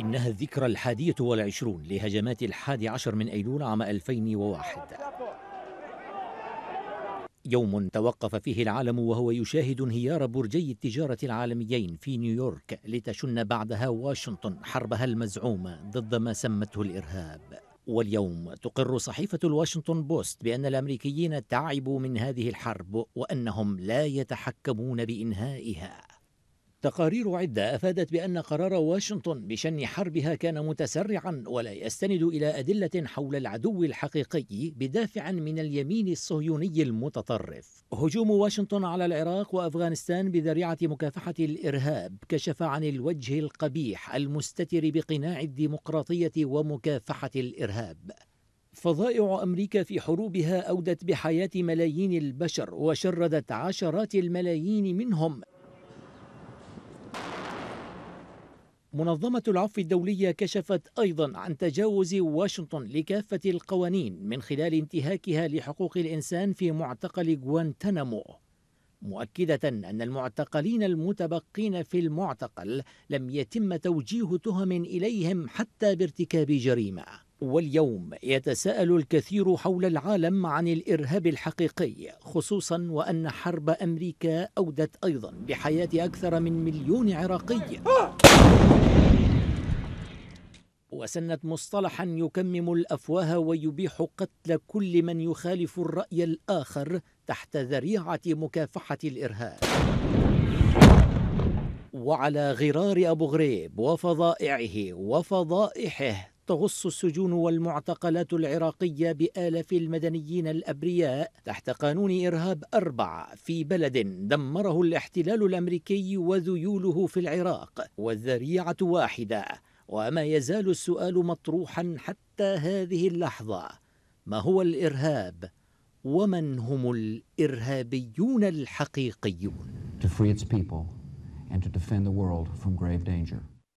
إنها الذكرى الحادية والعشرون لهجمات الحادي عشر من أيلول عام 2001 يوم توقف فيه العالم وهو يشاهد انهيار برجي التجارة العالميين في نيويورك لتشن بعدها واشنطن حربها المزعومة ضد ما سمته الإرهاب واليوم تقر صحيفة الواشنطن بوست بأن الأمريكيين تعبوا من هذه الحرب وأنهم لا يتحكمون بإنهائها تقارير عدة أفادت بأن قرار واشنطن بشن حربها كان متسرعا ولا يستند إلى أدلة حول العدو الحقيقي بدافع من اليمين الصهيوني المتطرف. هجوم واشنطن على العراق وأفغانستان بذريعة مكافحة الإرهاب كشف عن الوجه القبيح المستتر بقناع الديمقراطية ومكافحة الإرهاب. فظائع امريكا في حروبها اودت بحياه ملايين البشر وشردت عشرات الملايين منهم منظمة العفو الدولية كشفت أيضا عن تجاوز واشنطن لكافة القوانين من خلال انتهاكها لحقوق الإنسان في معتقل غوانتانامو مؤكدة أن المعتقلين المتبقين في المعتقل لم يتم توجيه تهم إليهم حتى بارتكاب جريمة واليوم يتساءل الكثير حول العالم عن الارهاب الحقيقي خصوصا وان حرب امريكا اودت ايضا بحياه اكثر من مليون عراقي وسنت مصطلحا يكمم الافواه ويبيح قتل كل من يخالف الراي الاخر تحت ذريعه مكافحه الارهاب وعلى غرار ابو غريب وفضائعه وفضائحه تغص السجون والمعتقلات العراقية بآلاف المدنيين الأبرياء تحت قانون إرهاب أربعة في بلد دمره الاحتلال الأمريكي وذيوله في العراق والذريعة واحدة وما يزال السؤال مطروحا حتى هذه اللحظة ما هو الإرهاب ومن هم الإرهابيون الحقيقيون to free its people and to defend the world from grave danger.